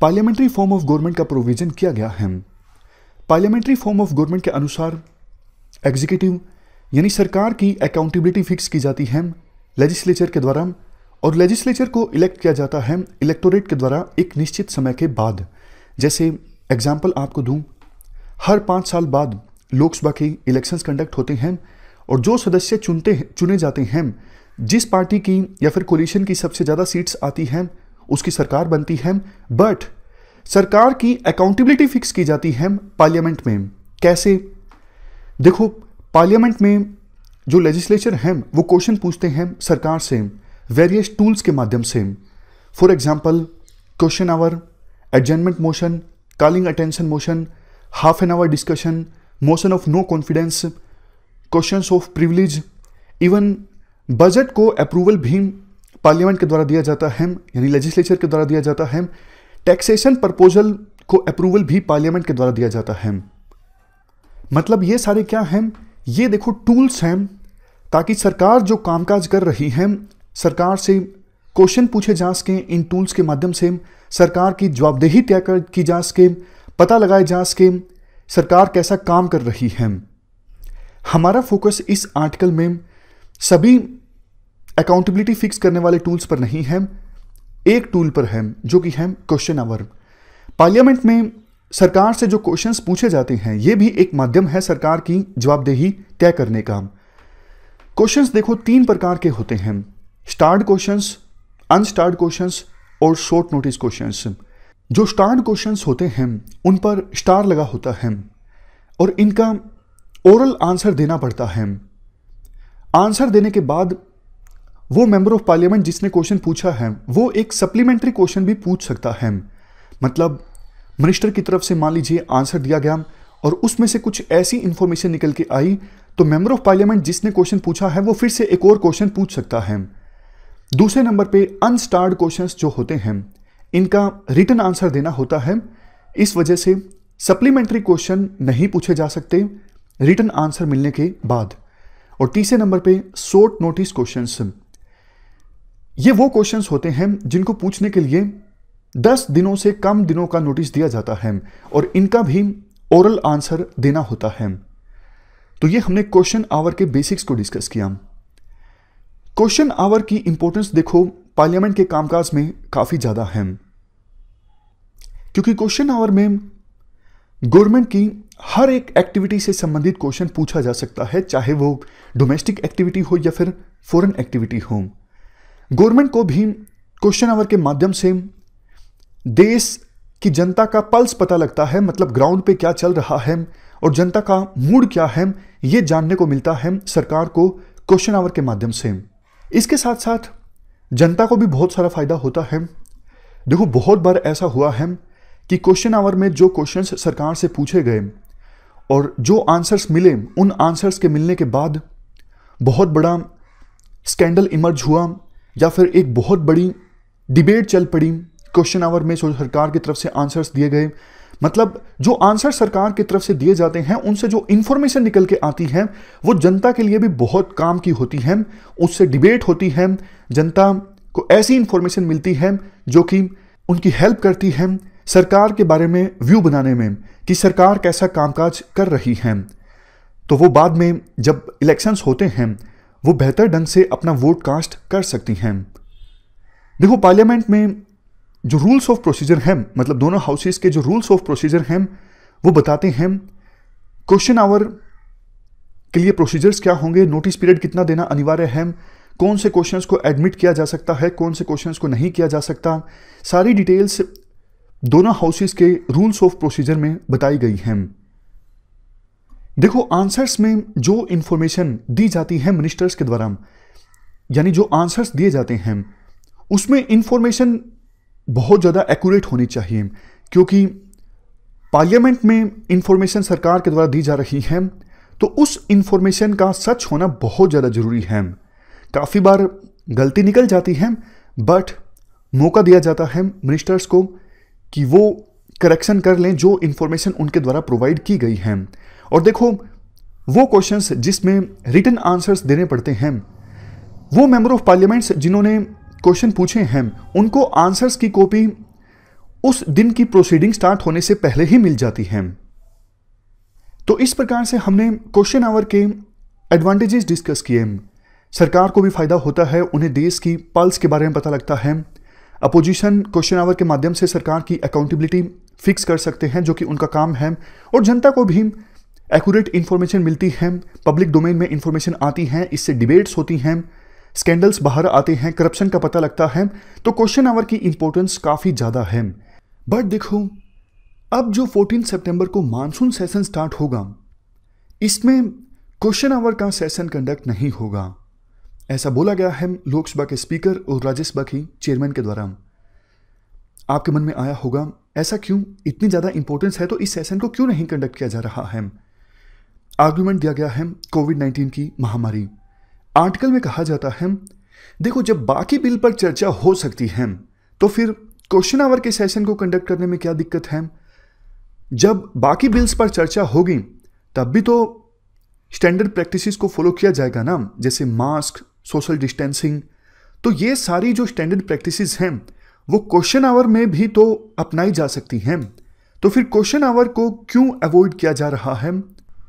parliamentary form of government का provision किया गया है पार्लियामेंट्री फॉर्म ऑफ गवर्नमेंट के अनुसार एग्जीक्यूटिव यानी सरकार की अकाउंटेबिलिटी फिक्स की जाती है लेजिस्लेचर के द्वारा और लेजिस्लेचर को इलेक्ट किया जाता है इलेक्टोरेट के द्वारा एक निश्चित समय के बाद जैसे एग्जाम्पल आपको दूँ हर पाँच साल बाद लोकसभा के इलेक्शंस कंडक्ट होते हैं और जो सदस्य चुनते चुने जाते हैं जिस पार्टी की या फिर कोलिशन की सबसे ज़्यादा सीट्स आती हैं उसकी सरकार बनती है बट सरकार की अकाउंटेबिलिटी फिक्स की जाती है पार्लियामेंट में कैसे देखो पार्लियामेंट में जो लेजिस्लेचर हैं वो क्वेश्चन पूछते हैं सरकार से वेरियस टूल्स के माध्यम से for example question hour adjournment motion calling attention motion half an hour discussion motion of no confidence question of privilege even budget को अप्रूवल भी पार्लियामेंट के द्वारा दिया जाता है यानी लेजिस्लेचर के द्वारा दिया जाता है टैक्सेशन प्रपोजल को अप्रूवल भी पार्लियामेंट के द्वारा दिया जाता है मतलब ये सारे क्या हैं ये देखो टूल्स हैं ताकि सरकार जो कामकाज कर रही है सरकार से क्वेश्चन पूछे जा सकें इन टूल्स के माध्यम से सरकार की जवाबदेही तय कर की जा सके पता लगाए जा सके सरकार कैसा काम कर रही है हमारा फोकस इस आर्टिकल में सभी अकाउंटेबिलिटी फिक्स करने वाले टूल्स पर नहीं है एक टूल पर है जो कि है क्वेश्चन आवर पार्लियामेंट में सरकार से जो क्वेश्चंस पूछे जाते हैं यह भी एक माध्यम है सरकार की जवाबदेही तय करने का क्वेश्चंस देखो तीन प्रकार के होते हैं स्टार्ड क्वेश्चंस अनस्टार्ड क्वेश्चंस और शॉर्ट नोटिस क्वेश्चंस जो स्टार्ड क्वेश्चंस होते हैं उन पर स्टार लगा होता है और इनका ओरल आंसर देना पड़ता है आंसर देने के बाद वो मेंबर ऑफ पार्लियामेंट जिसने क्वेश्चन पूछा है वो एक सप्लीमेंट्री क्वेश्चन भी पूछ सकता है मतलब मिनिस्टर की तरफ से मान लीजिए आंसर दिया गया और उसमें से कुछ ऐसी इंफॉर्मेशन निकल के आई तो मेंबर ऑफ पार्लियामेंट जिसने क्वेश्चन पूछा है वो फिर से एक और क्वेश्चन पूछ सकता है दूसरे नंबर पे अनस्टार्ड क्वेश्चंस जो होते हैं इनका रिटर्न आंसर देना होता है इस वजह से सप्लीमेंट्री क्वेश्चन नहीं पूछे जा सकते रिटर्न आंसर मिलने के बाद और तीसरे नंबर पे शॉर्ट नोटिस क्वेश्चंस ये वो क्वेश्चंस होते हैं जिनको पूछने के लिए 10 दिनों से कम दिनों का नोटिस दिया जाता है और इनका भी ओरल आंसर देना होता है तो ये हमने क्वेश्चन आवर के बेसिक्स को डिस्कस किया क्वेश्चन आवर की इंपॉर्टेंस देखो पार्लियामेंट के कामकाज में काफ़ी ज़्यादा है क्योंकि क्वेश्चन आवर में गवर्नमेंट की हर एक एक्टिविटी से संबंधित क्वेश्चन पूछा जा सकता है चाहे वो डोमेस्टिक एक्टिविटी हो या फिर फॉरेन एक्टिविटी हो गवर्नमेंट को भी क्वेश्चन आवर के माध्यम से देश की जनता का पल्स पता लगता है मतलब ग्राउंड पे क्या चल रहा है और जनता का मूड क्या है ये जानने को मिलता है सरकार को क्वेश्चन आवर के माध्यम से इसके साथ साथ जनता को भी बहुत सारा फायदा होता है देखो बहुत बार ऐसा हुआ है कि क्वेश्चन आवर में जो क्वेश्चन सरकार से पूछे गए और जो आंसर्स मिले उन आंसर्स के मिलने के बाद बहुत बड़ा स्कैंडल इमर्ज हुआ या फिर एक बहुत बड़ी डिबेट चल पड़ी क्वेश्चन आवर में सरकार की तरफ से आंसर्स दिए गए मतलब जो आंसर सरकार की तरफ से दिए जाते हैं उनसे जो इन्फॉर्मेशन निकल के आती है वो जनता के लिए भी बहुत काम की होती है उससे डिबेट होती है जनता को ऐसी इन्फॉर्मेशन मिलती है जो कि उनकी हेल्प करती है सरकार के बारे में व्यू बनाने में कि सरकार कैसा कामकाज कर रही है तो वो बाद में जब इलेक्शंस होते हैं वो बेहतर ढंग से अपना वोट कास्ट कर सकती हैं देखो पार्लियामेंट में जो रूल्स ऑफ प्रोसीजर हैं मतलब दोनों हाउसेस के जो रूल्स ऑफ प्रोसीजर हैं वो बताते हैं क्वेश्चन आवर के लिए प्रोसीजर्स क्या होंगे नोटिस पीरियड कितना देना अनिवार्य है कौन से क्वेश्चंस को एडमिट किया जा सकता है कौन से क्वेश्चंस को नहीं किया जा सकता सारी डिटेल्स दोनों हाउसेस के रूल्स ऑफ प्रोसीजर में बताई गई हैं देखो आंसर्स में जो इन्फॉर्मेशन दी जाती है मिनिस्टर्स के द्वारा यानी जो आंसर्स दिए जाते हैं उसमें इन्फॉर्मेशन बहुत ज़्यादा एक्यूरेट होनी चाहिए क्योंकि पार्लियामेंट में इन्फॉर्मेशन सरकार के द्वारा दी जा रही है तो उस इन्फॉर्मेशन का सच होना बहुत ज़्यादा ज़रूरी है काफ़ी बार गलती निकल जाती है बट मौका दिया जाता है मिनिस्टर्स को कि वो करेक्शन कर लें जो इन्फॉर्मेशन उनके द्वारा प्रोवाइड की गई है और देखो वो क्वेश्चन जिसमें रिटर्न आंसर्स देने पड़ते हैं वो मेंबर ऑफ पार्लियामेंट्स जिन्होंने क्वेश्चन पूछे हैं उनको आंसर्स की कॉपी उस दिन की प्रोसीडिंग स्टार्ट होने से पहले ही मिल जाती है तो इस प्रकार से हमने क्वेश्चन आवर के एडवांटेजेस डिस्कस किए सरकार को भी फायदा होता है उन्हें देश की पल्स के बारे में पता लगता है अपोजिशन क्वेश्चन आवर के माध्यम से सरकार की अकाउंटेबिलिटी फिक्स कर सकते हैं जो कि उनका काम है और जनता को भी एक्यूरेट इन्फॉर्मेशन मिलती है पब्लिक डोमेन में इन्फॉर्मेशन आती है इससे डिबेट्स होती हैं स्कैंडल्स बाहर आते हैं करप्शन का पता लगता है तो क्वेश्चन आवर की इंपॉर्टेंस काफ़ी ज़्यादा है बट देखो अब जो 14 सितंबर को मानसून सेशन स्टार्ट होगा इसमें क्वेश्चन आवर का सेशन कंडक्ट नहीं होगा ऐसा बोला गया है लोकसभा के स्पीकर और राज्यसभा के चेयरमैन के द्वारा आपके मन में आया होगा ऐसा क्यों इतनी ज़्यादा इंपॉर्टेंस है तो इस सेशन को क्यों नहीं कंडक्ट किया जा रहा है आर्ग्यूमेंट दिया गया है कोविड नाइन्टीन की महामारी आर्टिकल में कहा जाता है देखो जब बाकी बिल पर चर्चा हो सकती है तो फिर क्वेश्चन आवर के सेशन को कंडक्ट करने में क्या दिक्कत है जब बाकी बिल्स पर चर्चा होगी तब भी तो स्टैंडर्ड प्रैक्टिसेस को फॉलो किया जाएगा ना जैसे मास्क सोशल डिस्टेंसिंग तो ये सारी जो स्टैंडर्ड प्रैक्टिसेस हैं वो क्वेश्चन आवर में भी तो अपनाई जा सकती हैं तो फिर क्वेश्चन आवर को क्यों अवॉइड किया जा रहा है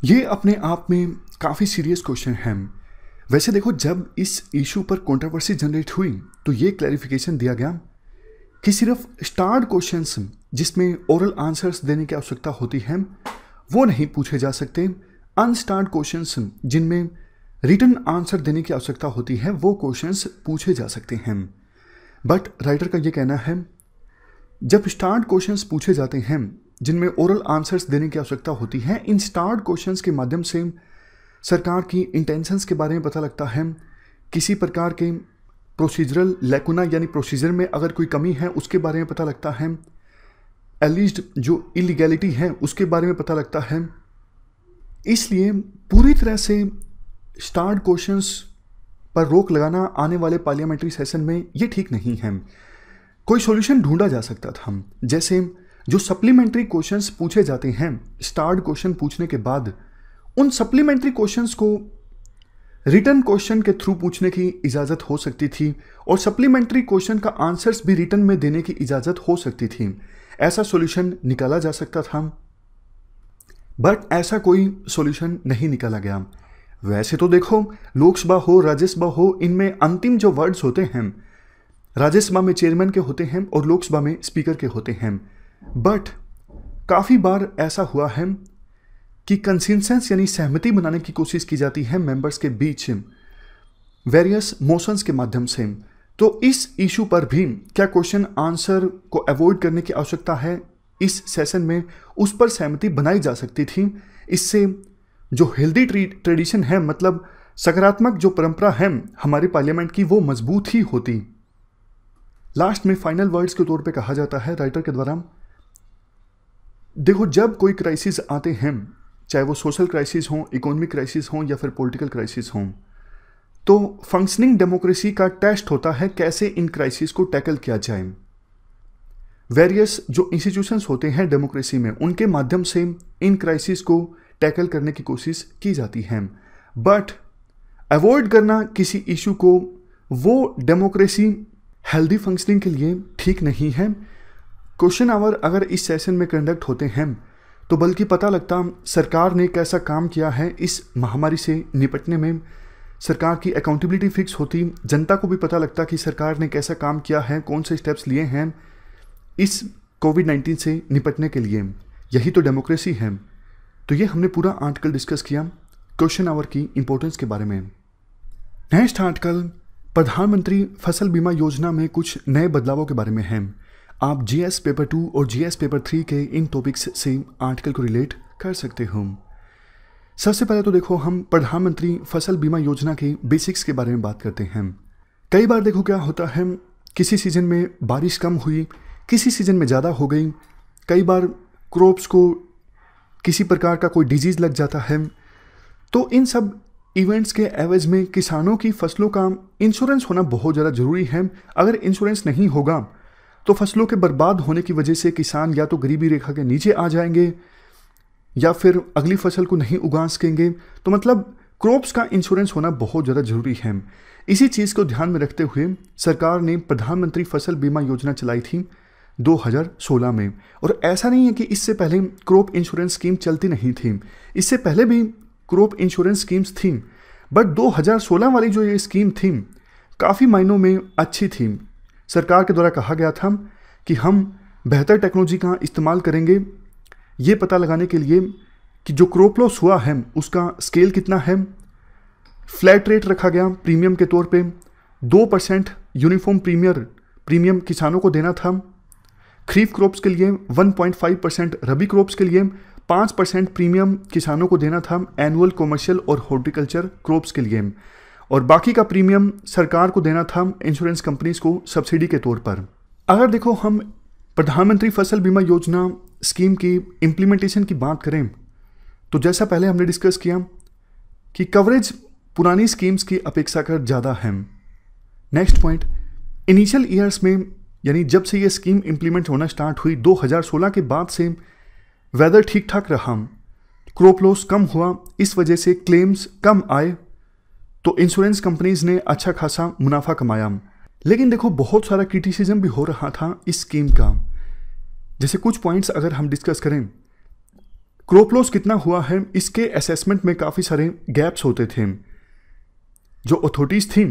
ये अपने आप में काफ़ी सीरियस क्वेश्चन है वैसे देखो जब इस इशू पर कंट्रोवर्सी जनरेट हुई तो ये क्लैरिफिकेशन दिया गया कि सिर्फ स्टार्ड क्वेश्चंस जिसमें ओरल आंसर्स देने की आवश्यकता होती है वो नहीं पूछे जा सकते अनस्टार्ड क्वेश्चंस जिनमें रिटर्न आंसर देने की आवश्यकता होती है वो क्वेश्चंस पूछे जा सकते हैं बट राइटर का ये कहना है जब स्टार्ट क्वेश्चंस पूछे जाते हैं जिनमें ओरल आंसर्स देने की आवश्यकता होती है इन स्टार्ड क्वेश्चन के माध्यम से सरकार की इंटेंशंस के बारे में पता लगता है किसी प्रकार के प्रोसीजरल लैकुना यानी प्रोसीजर में अगर कोई कमी है उसके बारे में पता लगता है एलिज्ड जो इलीगैलिटी है उसके बारे में पता लगता है इसलिए पूरी तरह से स्टार्ड क्वेश्चंस पर रोक लगाना आने वाले पार्लियामेंट्री सेशन में ये ठीक नहीं है कोई सॉल्यूशन ढूंढा जा सकता था जैसे जो सप्लीमेंट्री क्वेश्चंस पूछे जाते हैं स्टार्ड क्वेश्चन पूछने के बाद उन सप्लीमेंट्री क्वेश्चंस को रिटर्न क्वेश्चन के थ्रू पूछने की इजाज़त हो सकती थी और सप्लीमेंट्री क्वेश्चन का आंसर्स भी रिटर्न में देने की इजाज़त हो सकती थी ऐसा सॉल्यूशन निकाला जा सकता था बट ऐसा कोई सॉल्यूशन नहीं निकाला गया वैसे तो देखो लोकसभा हो राज्यसभा हो इनमें अंतिम जो वर्ड्स होते हैं राज्यसभा में चेयरमैन के होते हैं और लोकसभा में स्पीकर के होते हैं बट काफ़ी बार ऐसा हुआ है कि कंसेंसेंस यानी सहमति बनाने की कोशिश की जाती है मेंबर्स के बीच वेरियस मोशंस के माध्यम से तो इस इशू पर भी क्या क्वेश्चन आंसर को अवॉइड करने की आवश्यकता है इस सेशन में उस पर सहमति बनाई जा सकती थी इससे जो हेल्दी ट्रेडिशन है मतलब सकारात्मक जो परंपरा है हमारे पार्लियामेंट की वो मजबूत ही होती लास्ट में फाइनल वर्ड्स के तौर पे कहा जाता है राइटर के द्वारा देखो जब कोई क्राइसिस आते हैं चाहे वो सोशल क्राइसिस हो इकोनॉमिक क्राइसिस हो या फिर पॉलिटिकल क्राइसिस हो तो फंक्शनिंग डेमोक्रेसी का टेस्ट होता है कैसे इन क्राइसिस को टैकल किया जाए वेरियस जो इंस्टीट्यूशंस होते हैं डेमोक्रेसी में उनके माध्यम से इन क्राइसिस को टैकल करने की कोशिश की जाती है बट अवॉइड करना किसी इशू को वो डेमोक्रेसी हेल्दी फंक्शनिंग के लिए ठीक नहीं है क्वेश्चन आवर अगर इस सेशन में कंडक्ट होते हैं तो बल्कि पता लगता सरकार ने कैसा काम किया है इस महामारी से निपटने में सरकार की अकाउंटेबिलिटी फिक्स होती जनता को भी पता लगता कि सरकार ने कैसा काम किया है कौन से स्टेप्स लिए हैं इस कोविड नाइन्टीन से निपटने के लिए यही तो डेमोक्रेसी है तो ये हमने पूरा आर्टिकल डिस्कस किया क्वेश्चन आवर की इम्पोर्टेंस के बारे में नेक्स्ट आर्टिकल प्रधानमंत्री फसल बीमा योजना में कुछ नए बदलावों के बारे में है आप जीएस पेपर टू और जीएस पेपर थ्री के इन टॉपिक्स से आर्टिकल को रिलेट कर सकते हो सबसे पहले तो देखो हम प्रधानमंत्री फसल बीमा योजना के बेसिक्स के बारे में बात करते हैं कई बार देखो क्या होता है किसी सीज़न में बारिश कम हुई किसी सीज़न में ज़्यादा हो गई कई बार क्रॉप्स को किसी प्रकार का कोई डिजीज़ लग जाता है तो इन सब इवेंट्स के एवज में किसानों की फसलों का इंश्योरेंस होना बहुत ज़्यादा ज़रूरी है अगर इंश्योरेंस नहीं होगा तो फसलों के बर्बाद होने की वजह से किसान या तो गरीबी रेखा के नीचे आ जाएंगे या फिर अगली फसल को नहीं उगा सकेंगे तो मतलब क्रॉप्स का इंश्योरेंस होना बहुत ज़्यादा ज़रूरी है इसी चीज़ को ध्यान में रखते हुए सरकार ने प्रधानमंत्री फसल बीमा योजना चलाई थी 2016 में और ऐसा नहीं है कि इससे पहले क्रॉप इंश्योरेंस स्कीम चलती नहीं थी इससे पहले भी क्रॉप इंश्योरेंस स्कीम्स थी बट 2016 वाली जो ये स्कीम थी काफ़ी मायनों में अच्छी थी सरकार के द्वारा कहा गया था कि हम बेहतर टेक्नोलॉजी का इस्तेमाल करेंगे ये पता लगाने के लिए कि जो क्रोपलॉस लॉस हुआ है उसका स्केल कितना है फ्लैट रेट रखा गया प्रीमियम के तौर पे दो परसेंट यूनिफॉर्म प्रीमियर प्रीमियम किसानों को देना था खरीफ क्रॉप्स के लिए 1.5 परसेंट रबी क्रॉप्स के लिए 5 परसेंट प्रीमियम किसानों को देना था एनुअल कॉमर्शियल और हॉर्टिकल्चर क्रॉप्स के लिए और बाकी का प्रीमियम सरकार को देना था इंश्योरेंस कंपनीज को सब्सिडी के तौर पर अगर देखो हम प्रधानमंत्री फसल बीमा योजना स्कीम की इम्प्लीमेंटेशन की बात करें तो जैसा पहले हमने डिस्कस किया कि कवरेज पुरानी स्कीम्स की अपेक्षा कर ज़्यादा है नेक्स्ट पॉइंट इनिशियल ईयर्स में यानी जब से ये स्कीम इम्प्लीमेंट होना स्टार्ट हुई 2016 के बाद से वेदर ठीक ठाक रहा क्रोप लॉस कम हुआ इस वजह से क्लेम्स कम आए तो इंश्योरेंस कंपनीज ने अच्छा खासा मुनाफा कमाया लेकिन देखो बहुत सारा क्रिटिसिज्म भी हो रहा था इस स्कीम का जैसे कुछ पॉइंट्स अगर हम डिस्कस करें क्रोप लॉस कितना हुआ है इसके असेसमेंट में काफ़ी सारे गैप्स होते थे जो अथॉरिटीज़ थी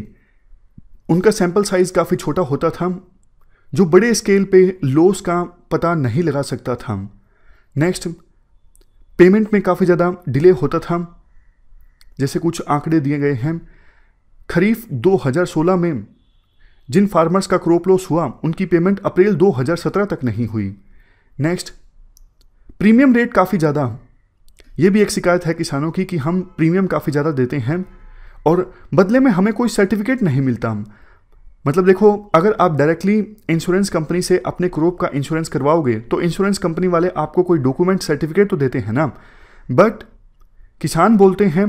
उनका सैंपल साइज़ काफ़ी छोटा होता था जो बड़े स्केल पे लॉस का पता नहीं लगा सकता था नेक्स्ट पेमेंट में काफ़ी ज़्यादा डिले होता था जैसे कुछ आंकड़े दिए गए हैं खरीफ 2016 में जिन फार्मर्स का क्रॉप लॉस हुआ उनकी पेमेंट अप्रैल 2017 तक नहीं हुई नेक्स्ट प्रीमियम रेट काफ़ी ज़्यादा ये भी एक शिकायत है किसानों की कि हम प्रीमियम काफ़ी ज़्यादा देते हैं और बदले में हमें कोई सर्टिफिकेट नहीं मिलता मतलब देखो अगर आप डायरेक्टली इंश्योरेंस कंपनी से अपने क्रॉप का इंश्योरेंस करवाओगे तो इंश्योरेंस कंपनी वाले आपको कोई डॉक्यूमेंट सर्टिफिकेट तो देते हैं ना बट किसान बोलते हैं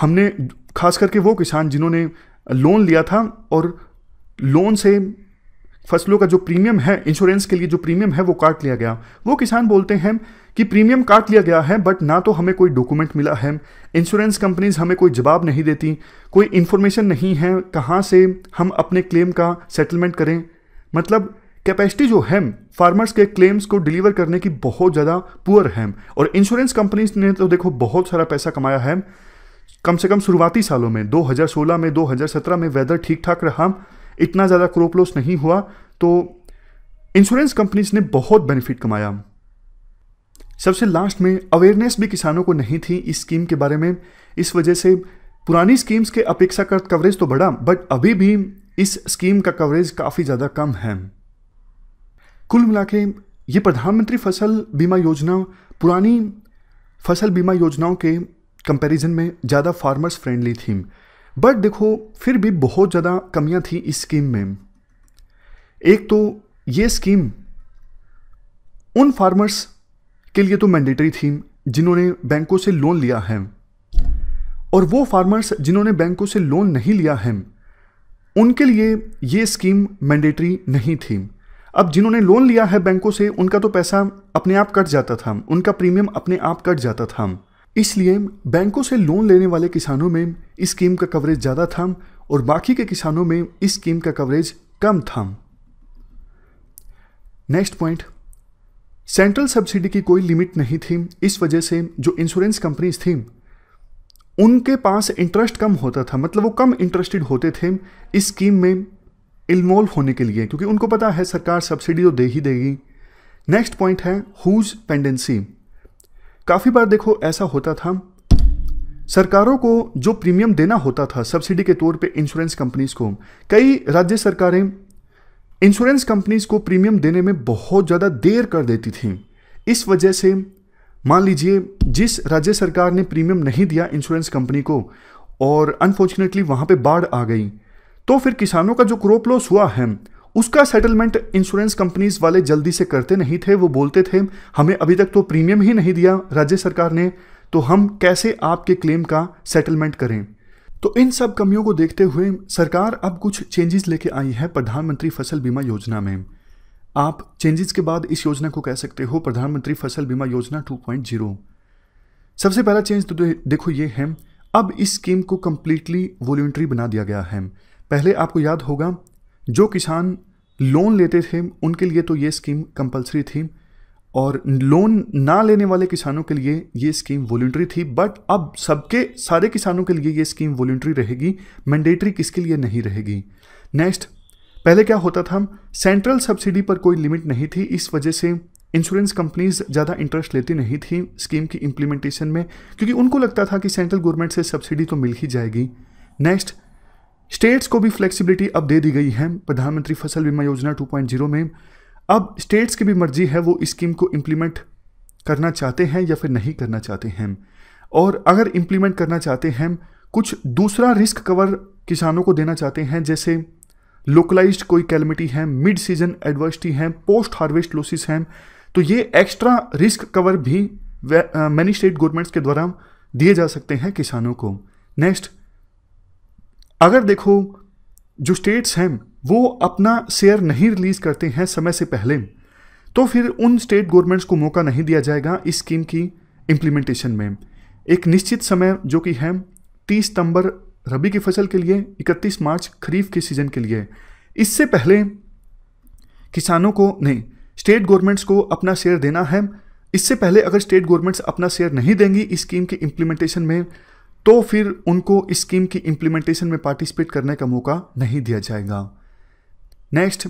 हमने खास करके वो किसान जिन्होंने लोन लिया था और लोन से फसलों का जो प्रीमियम है इंश्योरेंस के लिए जो प्रीमियम है वो काट लिया गया वो किसान बोलते हैं कि प्रीमियम काट लिया गया है बट ना तो हमें कोई डॉक्यूमेंट मिला है इंश्योरेंस कंपनीज हमें कोई जवाब नहीं देती कोई इन्फॉर्मेशन नहीं है कहाँ से हम अपने क्लेम का सेटलमेंट करें मतलब कैपेसिटी जो है फार्मर्स के क्लेम्स को डिलीवर करने की बहुत ज़्यादा पुअर है और इंश्योरेंस कंपनीज ने तो देखो बहुत सारा पैसा कमाया है कम से कम शुरुआती सालों में 2016 में 2017 में वेदर ठीक ठाक रहा इतना ज़्यादा क्रॉप लॉस नहीं हुआ तो इंश्योरेंस कंपनीज ने बहुत बेनिफिट कमाया सबसे लास्ट में अवेयरनेस भी किसानों को नहीं थी इस स्कीम के बारे में इस वजह से पुरानी स्कीम्स के अपेक्षाकृत कवरेज तो बढ़ा बट अभी भी इस स्कीम का कवरेज काफ़ी ज़्यादा कम है कुल मिला के ये प्रधानमंत्री फसल बीमा योजना पुरानी फसल बीमा योजनाओं के कंपैरिजन में ज़्यादा फार्मर्स फ्रेंडली थीम बट देखो फिर भी बहुत ज़्यादा कमियां थी इस स्कीम में एक तो ये स्कीम उन फार्मर्स के लिए तो मैंडेटरी थी जिन्होंने बैंकों से लोन लिया है और वो फार्मर्स जिन्होंने बैंकों से लोन नहीं लिया है उनके लिए ये स्कीम मैंडेटरी नहीं थी अब जिन्होंने लोन लिया है बैंकों से उनका तो पैसा अपने आप कट जाता था उनका प्रीमियम अपने आप कट जाता था इसलिए बैंकों से लोन लेने वाले किसानों में इस स्कीम का कवरेज ज़्यादा था और बाकी के किसानों में इस स्कीम का कवरेज कम था नेक्स्ट पॉइंट सेंट्रल सब्सिडी की कोई लिमिट नहीं थी इस वजह से जो इंश्योरेंस कंपनीज थी उनके पास इंटरेस्ट कम होता था मतलब वो कम इंटरेस्टेड होते थे इस स्कीम में इन्वॉल्व होने के लिए क्योंकि उनको पता है सरकार सब्सिडी तो दे ही देगी नेक्स्ट पॉइंट है हुज पेंडेंसी काफ़ी बार देखो ऐसा होता था सरकारों को जो प्रीमियम देना होता था सब्सिडी के तौर पे इंश्योरेंस कंपनीज को कई राज्य सरकारें इंश्योरेंस कंपनीज को प्रीमियम देने में बहुत ज़्यादा देर कर देती थी इस वजह से मान लीजिए जिस राज्य सरकार ने प्रीमियम नहीं दिया इंश्योरेंस कंपनी को और अनफॉर्चुनेटली वहाँ पे बाढ़ आ गई तो फिर किसानों का जो क्रोप लॉस हुआ है उसका सेटलमेंट इंश्योरेंस कंपनीज वाले जल्दी से करते नहीं थे वो बोलते थे हमें अभी तक तो प्रीमियम ही नहीं दिया राज्य सरकार ने तो हम कैसे आपके क्लेम का सेटलमेंट करें तो इन सब कमियों को देखते हुए सरकार अब कुछ चेंजेस लेके आई है प्रधानमंत्री फसल बीमा योजना में आप चेंजेस के बाद इस योजना को कह सकते हो प्रधानमंत्री फसल बीमा योजना 2.0 सबसे पहला चेंज तो देखो ये है अब इस स्कीम को कंप्लीटली वॉल्ट्री बना दिया गया है पहले आपको याद होगा जो किसान लोन लेते थे उनके लिए तो ये स्कीम कंपलसरी थी और लोन ना लेने वाले किसानों के लिए ये स्कीम वॉल्ट्री थी बट अब सबके सारे किसानों के लिए ये स्कीम वॉल्ट्री रहेगी मैंडेटरी किसके लिए नहीं रहेगी नेक्स्ट पहले क्या होता था सेंट्रल सब्सिडी पर कोई लिमिट नहीं थी इस वजह से इंश्योरेंस कंपनीज ज़्यादा इंटरेस्ट लेती नहीं थी स्कीम की इम्प्लीमेंटेशन में क्योंकि उनको लगता था कि सेंट्रल गवर्नमेंट से सब्सिडी तो मिल ही जाएगी नेक्स्ट स्टेट्स को भी फ्लेक्सिबिलिटी अब दे दी गई है प्रधानमंत्री फसल बीमा योजना 2.0 में अब स्टेट्स की भी मर्जी है वो स्कीम को इम्प्लीमेंट करना चाहते हैं या फिर नहीं करना चाहते हैं और अगर इम्प्लीमेंट करना चाहते हैं कुछ दूसरा रिस्क कवर किसानों को देना चाहते हैं जैसे लोकलाइज्ड कोई कैलमिटी है मिड सीजन एडवर्सिटी है पोस्ट हार्वेस्ट लोसिस हैं तो ये एक्स्ट्रा रिस्क कवर भी मैनी स्टेट गवर्नमेंट्स के द्वारा दिए जा सकते हैं किसानों को नेक्स्ट अगर देखो जो स्टेट्स हैं वो अपना शेयर नहीं रिलीज़ करते हैं समय से पहले तो फिर उन स्टेट गवर्नमेंट्स को मौका नहीं दिया जाएगा इस स्कीम की इम्प्लीमेंटेशन में एक निश्चित समय जो कि है तीस सितंबर रबी की फसल के लिए 31 मार्च खरीफ के सीज़न के लिए इससे पहले किसानों को नहीं स्टेट गवर्नमेंट्स को अपना शेयर देना है इससे पहले अगर स्टेट गवर्नमेंट्स अपना शेयर नहीं देंगी इस स्कीम की इम्प्लीमेंटेशन में तो फिर उनको इस स्कीम की इम्प्लीमेंटेशन में पार्टिसिपेट करने का मौका नहीं दिया जाएगा नेक्स्ट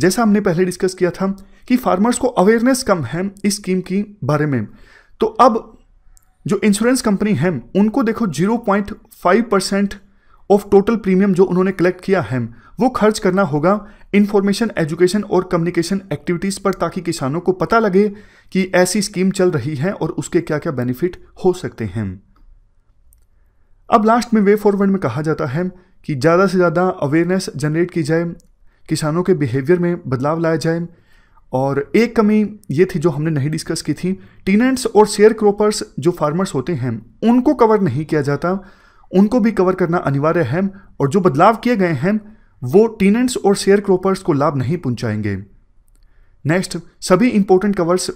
जैसा हमने पहले डिस्कस किया था कि फार्मर्स को अवेयरनेस कम है इस स्कीम की बारे में तो अब जो इंश्योरेंस कंपनी है उनको देखो 0.5 परसेंट ऑफ टोटल प्रीमियम जो उन्होंने कलेक्ट किया है वो खर्च करना होगा इंफॉर्मेशन एजुकेशन और कम्युनिकेशन एक्टिविटीज़ पर ताकि किसानों को पता लगे कि ऐसी स्कीम चल रही है और उसके क्या क्या बेनिफिट हो सकते हैं अब लास्ट में वे फॉरवर्ड में कहा जाता है कि ज़्यादा से ज़्यादा अवेयरनेस जनरेट की जाए किसानों के बिहेवियर में बदलाव लाया जाए और एक कमी ये थी जो हमने नहीं डिस्कस की थी टीनेंट्स और शेयर क्रॉपर्स जो फार्मर्स होते हैं उनको कवर नहीं किया जाता उनको भी कवर करना अनिवार्य है और जो बदलाव किए गए हैं वो टीनेंट्स और शेयर क्रॉपर्स को लाभ नहीं पहुंचाएंगे नेक्स्ट सभी इंपॉर्टेंट कवर्स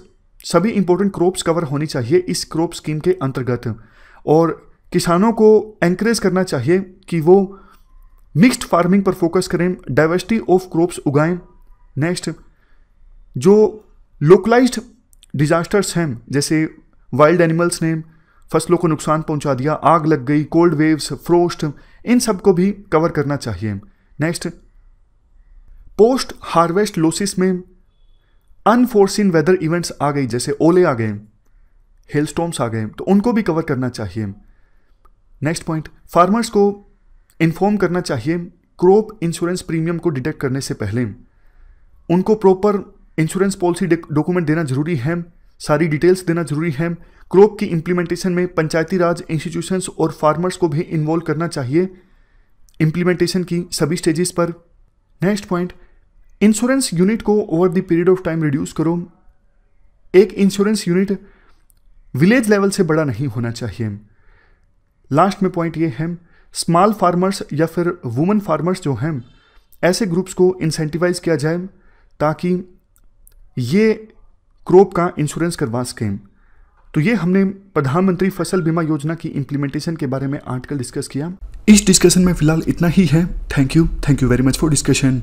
सभी इंपॉर्टेंट क्रॉप्स कवर होनी चाहिए इस क्रॉप स्कीम के अंतर्गत और किसानों को एंकरेज करना चाहिए कि वो मिक्स्ड फार्मिंग पर फोकस करें डाइवर्सिटी ऑफ क्रॉप्स उगाएं नेक्स्ट जो लोकलाइज्ड डिजास्टर्स हैं जैसे वाइल्ड एनिमल्स ने फसलों को नुकसान पहुंचा दिया आग लग गई कोल्ड वेव्स फ्रोस्ट इन सब को भी कवर करना चाहिए नेक्स्ट पोस्ट हार्वेस्ट लोसिस में अनफोर्सिन वेदर इवेंट्स आ गई जैसे ओले आ गए हेल आ गए तो उनको भी कवर करना चाहिए नेक्स्ट पॉइंट फार्मर्स को इन्फॉर्म करना चाहिए क्रॉप इंश्योरेंस प्रीमियम को डिटेक्ट करने से पहले उनको प्रॉपर इंश्योरेंस पॉलिसी डॉक्यूमेंट देना जरूरी है सारी डिटेल्स देना जरूरी है क्रॉप की इम्प्लीमेंटेशन में पंचायती राज इंस्टीट्यूशंस और फार्मर्स को भी इन्वॉल्व करना चाहिए इम्प्लीमेंटेशन की सभी स्टेजेस पर नेक्स्ट पॉइंट इंश्योरेंस यूनिट को over the period of time reduce करो एक इंश्योरेंस यूनिट विलेज लेवल से बड़ा नहीं होना चाहिए लास्ट में पॉइंट ये है स्मॉल फार्मर्स या फिर वुमेन फार्मर्स जो हैं ऐसे ग्रुप्स को इंसेंटिवाइज किया जाए ताकि ये क्रॉप का इंश्योरेंस करवा सकें तो ये हमने प्रधानमंत्री फसल बीमा योजना की इम्प्लीमेंटेशन के बारे में आर्टिकल डिस्कस किया इस डिस्कशन में फिलहाल इतना ही है thank you thank you very much for discussion